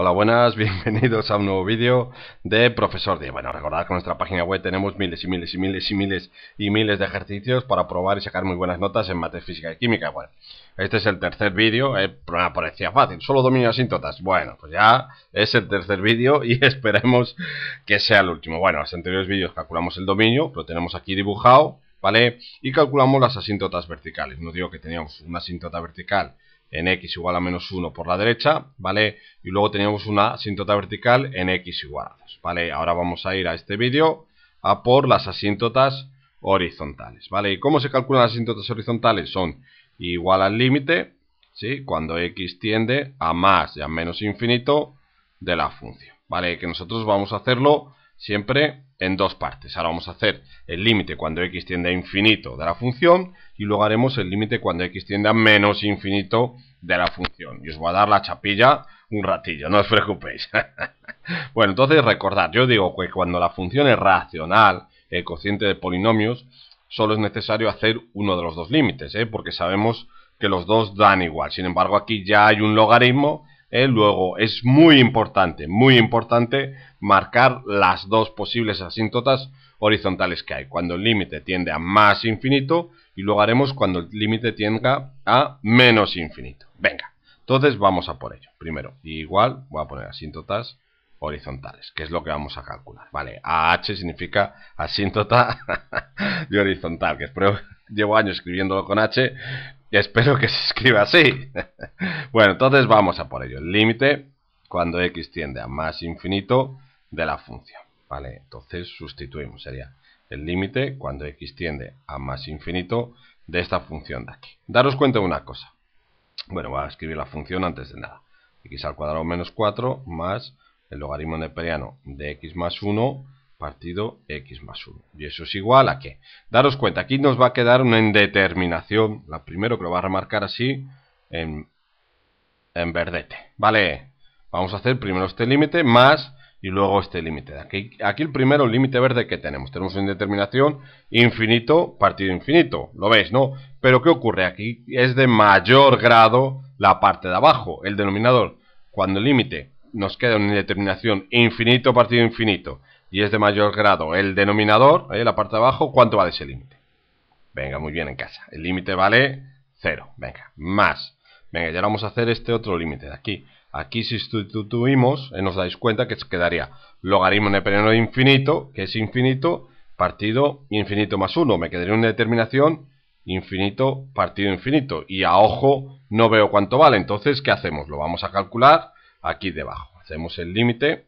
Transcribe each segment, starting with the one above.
Hola, buenas, bienvenidos a un nuevo vídeo de Profesor D. Bueno, recordad que en nuestra página web tenemos miles y miles y miles y miles y miles de ejercicios para probar y sacar muy buenas notas en materia física y química. Bueno, este es el tercer vídeo, problema eh, parecía fácil, solo dominio asíntotas. Bueno, pues ya es el tercer vídeo y esperemos que sea el último. Bueno, en los anteriores vídeos calculamos el dominio, lo tenemos aquí dibujado, ¿vale? Y calculamos las asíntotas verticales. No digo que teníamos una asíntota vertical en x igual a menos 1 por la derecha, ¿vale? Y luego teníamos una asíntota vertical en x igual a 2, ¿vale? Ahora vamos a ir a este vídeo a por las asíntotas horizontales, ¿vale? ¿Y cómo se calculan las asíntotas horizontales? Son igual al límite, ¿sí? Cuando x tiende a más y a menos infinito de la función, ¿vale? Que nosotros vamos a hacerlo siempre en dos partes. Ahora vamos a hacer el límite cuando x tiende a infinito de la función y luego haremos el límite cuando x tiende a menos infinito de la función. Y os voy a dar la chapilla un ratillo, no os preocupéis. bueno, entonces recordad, yo digo que cuando la función es racional, el cociente de polinomios, solo es necesario hacer uno de los dos límites, ¿eh? porque sabemos que los dos dan igual. Sin embargo, aquí ya hay un logaritmo ¿eh? luego es muy importante, muy importante marcar las dos posibles asíntotas horizontales que hay. Cuando el límite tiende a más infinito y luego haremos cuando el límite tienda a menos infinito. Venga, entonces vamos a por ello. Primero, igual voy a poner asíntotas horizontales, que es lo que vamos a calcular. Vale, AH significa asíntota de horizontal, que espero, llevo años escribiéndolo con H, Espero que se escriba así. bueno, entonces vamos a por ello. El límite cuando x tiende a más infinito de la función. ¿Vale? Entonces sustituimos. Sería el límite cuando x tiende a más infinito de esta función de aquí. Daros cuenta de una cosa. Bueno, voy a escribir la función antes de nada. x al cuadrado menos 4 más el logaritmo neperiano de x más 1 partido x más 1. Y eso es igual a que, daros cuenta, aquí nos va a quedar una indeterminación, la primero que lo va a remarcar así, en, en verdete, ¿vale? Vamos a hacer primero este límite más y luego este límite. Aquí, aquí el primero, el límite verde que tenemos. Tenemos una indeterminación infinito, partido infinito. Lo veis, ¿no? Pero ¿qué ocurre? Aquí es de mayor grado la parte de abajo, el denominador. Cuando el límite nos queda una indeterminación infinito, partido infinito y es de mayor grado el denominador, ¿eh? la parte de abajo, ¿cuánto vale ese límite? Venga, muy bien en casa. El límite vale 0. Venga, más. Venga, ya vamos a hacer este otro límite de aquí. Aquí si sustituimos, eh, nos dais cuenta que quedaría logaritmo de infinito, que es infinito, partido infinito más 1. Me quedaría una determinación infinito partido infinito. Y a ojo no veo cuánto vale. Entonces, ¿qué hacemos? Lo vamos a calcular aquí debajo. Hacemos el límite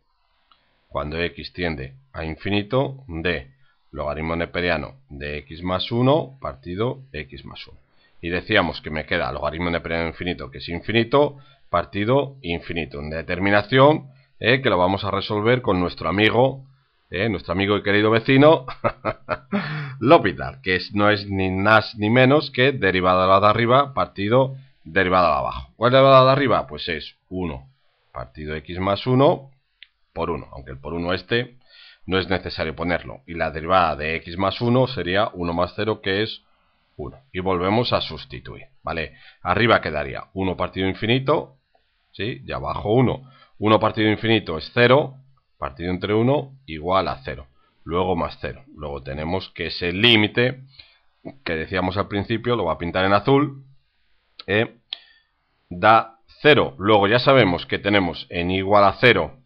cuando x tiende a infinito de logaritmo neperiano de x más 1 partido x más 1. Y decíamos que me queda logaritmo neperiano infinito que es infinito partido infinito. Una determinación eh, que lo vamos a resolver con nuestro amigo, eh, nuestro amigo y querido vecino, Lopitar. que es, no es ni más ni menos que derivada de arriba partido derivada de abajo. ¿Cuál es la de arriba? Pues es 1 partido x más 1 por 1, aunque el por 1 este no es necesario ponerlo. Y la derivada de x más 1 sería 1 más 0, que es 1. Y volvemos a sustituir, ¿vale? Arriba quedaría 1 partido infinito, Y abajo 1. 1 partido infinito es 0, partido entre 1 igual a 0. Luego más 0. Luego tenemos que ese límite que decíamos al principio, lo va a pintar en azul, ¿eh? da 0. Luego ya sabemos que tenemos en igual a 0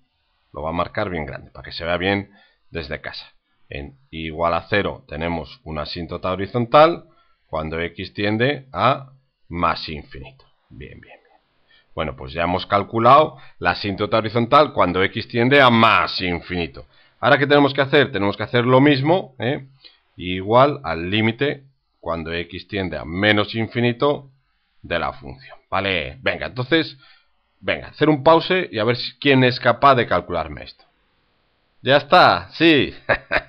lo va a marcar bien grande para que se vea bien desde casa. En igual a 0 tenemos una asíntota horizontal cuando x tiende a más infinito. Bien, bien, bien. Bueno, pues ya hemos calculado la asíntota horizontal cuando x tiende a más infinito. Ahora, ¿qué tenemos que hacer? Tenemos que hacer lo mismo, ¿eh? igual al límite cuando x tiende a menos infinito de la función. ¿Vale? Venga, entonces Venga, hacer un pause y a ver quién es capaz de calcularme esto. Ya está, sí.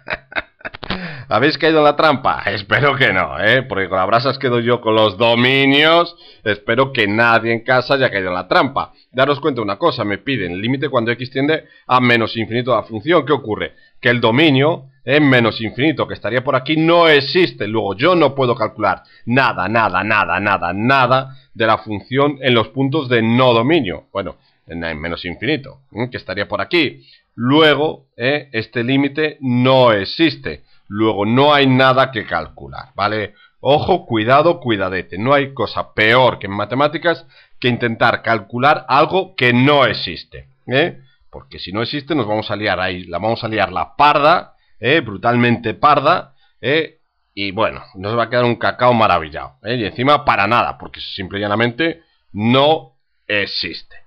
¿Habéis caído en la trampa? Espero que no, ¿eh? Porque con las brasas quedo yo con los dominios. Espero que nadie en casa haya caído en la trampa. Daros cuenta una cosa, me piden límite cuando x tiende a menos infinito de la función. ¿Qué ocurre? Que el dominio en menos infinito, que estaría por aquí, no existe. Luego yo no puedo calcular nada, nada, nada, nada, nada de la función en los puntos de no dominio. Bueno, en menos infinito, ¿eh? que estaría por aquí. Luego, ¿eh? este límite no existe. Luego, no hay nada que calcular, ¿vale? Ojo, cuidado, cuidadete. No hay cosa peor que en matemáticas que intentar calcular algo que no existe, ¿eh? Porque si no existe nos vamos a liar ahí, la vamos a liar la parda, ¿eh? brutalmente parda, ¿eh? y bueno, nos va a quedar un cacao maravillado. ¿eh? Y encima para nada, porque simple llanamente no existe.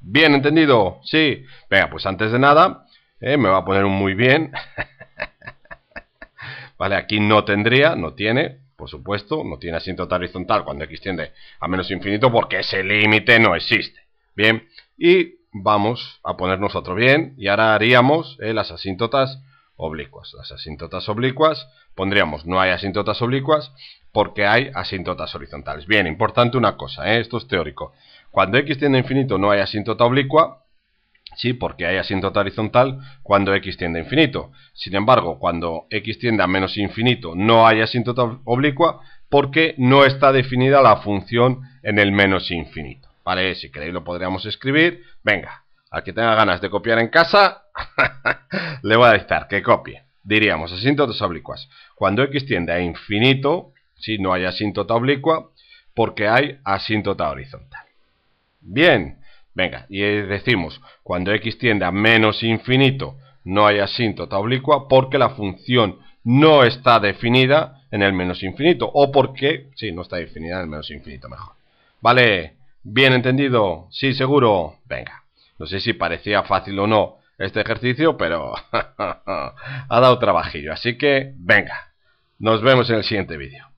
¿Bien entendido? Sí. Venga, pues antes de nada, ¿eh? me va a poner un muy bien. ¿vale? Aquí no tendría, no tiene, por supuesto, no tiene asíntota horizontal cuando x tiende a menos infinito porque ese límite no existe. Bien, y vamos a ponernos otro bien y ahora haríamos eh, las asíntotas oblicuas. Las asíntotas oblicuas pondríamos no hay asíntotas oblicuas porque hay asíntotas horizontales. Bien, importante una cosa, eh, esto es teórico. Cuando x tiende a infinito no hay asíntota oblicua, Sí, porque hay asíntota horizontal cuando x tiende a infinito. Sin embargo, cuando x tiende a menos infinito no hay asíntota oblicua porque no está definida la función en el menos infinito. ¿Vale? Si queréis lo podríamos escribir. Venga, al que tenga ganas de copiar en casa, le voy a dictar que copie. Diríamos asíntotas oblicuas. Cuando x tiende a infinito, si no hay asíntota oblicua, porque hay asíntota horizontal. Bien. Venga, y eh, decimos, cuando x tiende a menos infinito, no hay asíntota oblicua porque la función no está definida en el menos infinito. O porque, sí, no está definida en el menos infinito, mejor. ¿Vale? ¿Bien entendido? ¿Sí, seguro? Venga. No sé si parecía fácil o no este ejercicio, pero ha dado trabajillo. Así que, venga. Nos vemos en el siguiente vídeo.